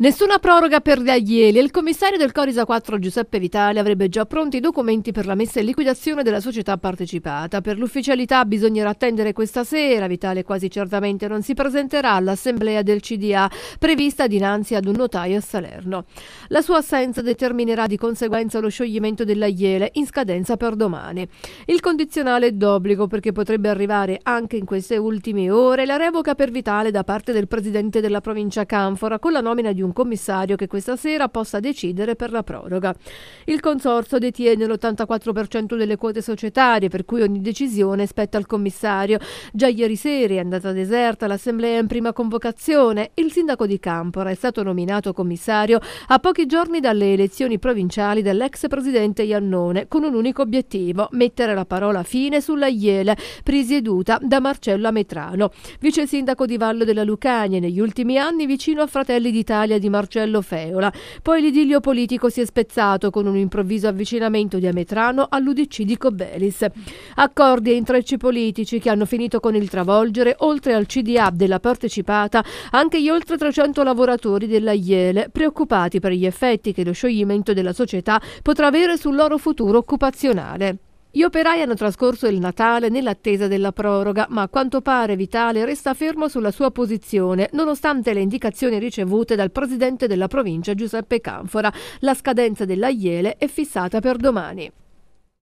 Nessuna proroga per gli aieli. Il commissario del Corisa 4 Giuseppe Vitale avrebbe già pronti i documenti per la messa in liquidazione della società partecipata. Per l'ufficialità bisognerà attendere questa sera. Vitale quasi certamente non si presenterà all'assemblea del CDA prevista dinanzi ad un notaio a Salerno. La sua assenza determinerà di conseguenza lo scioglimento dell'aiele in scadenza per domani. Il condizionale è d'obbligo perché potrebbe arrivare anche in queste ultime ore la revoca per Vitale da parte del presidente della provincia Canfora con la nomina di un un commissario che questa sera possa decidere per la proroga. Il consorzio detiene l'84% delle quote societarie, per cui ogni decisione spetta al commissario. Già ieri sera è andata deserta l'assemblea in prima convocazione. Il sindaco di Campora è stato nominato commissario a pochi giorni dalle elezioni provinciali dell'ex presidente Iannone, con un unico obiettivo, mettere la parola fine sulla Iele, presieduta da Marcello Ametrano, vice sindaco di Vallo della Lucania negli ultimi anni vicino a Fratelli d'Italia di Marcello Feola. Poi l'idillio politico si è spezzato con un improvviso avvicinamento di Ametrano all'Udc di Cobelis. Accordi e intrecci politici che hanno finito con il travolgere, oltre al CDA della partecipata, anche gli oltre 300 lavoratori della Iele, preoccupati per gli effetti che lo scioglimento della società potrà avere sul loro futuro occupazionale. Gli operai hanno trascorso il Natale nell'attesa della proroga, ma a quanto pare Vitale resta fermo sulla sua posizione, nonostante le indicazioni ricevute dal presidente della provincia Giuseppe Canfora. La scadenza della Iele è fissata per domani.